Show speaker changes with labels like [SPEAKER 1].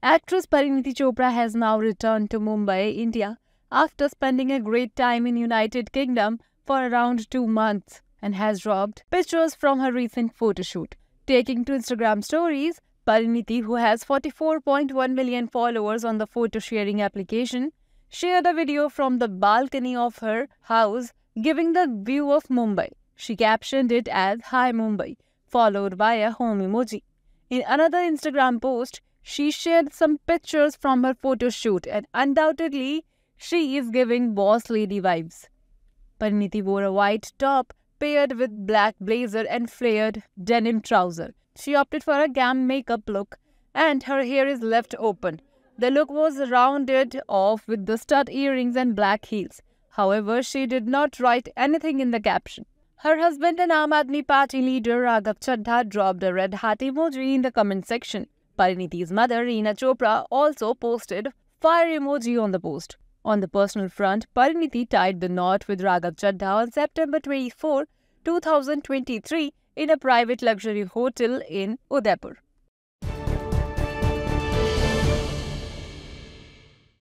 [SPEAKER 1] Actress Pariniti Chopra has now returned to Mumbai, India, after spending a great time in United Kingdom for around two months and has dropped pictures from her recent photo shoot. Taking to Instagram stories, Pariniti, who has 44.1 million followers on the photo sharing application, shared a video from the balcony of her house giving the view of Mumbai. She captioned it as Hi Mumbai, followed by a home emoji. In another Instagram post, she shared some pictures from her photo shoot and undoubtedly she is giving boss lady vibes. Pariniti wore a white top paired with black blazer and flared denim trouser. She opted for a gam makeup look and her hair is left open. The look was rounded off with the stud earrings and black heels. However, she did not write anything in the caption. Her husband and Aam Aadmi party leader Raghav Chaddha dropped a red hat emoji in the comment section. Pariniti's mother, Reena Chopra, also posted fire emoji on the post. On the personal front, Pariniti tied the knot with Raghav Chadha on September 24, 2023 in a private luxury hotel in Udaipur.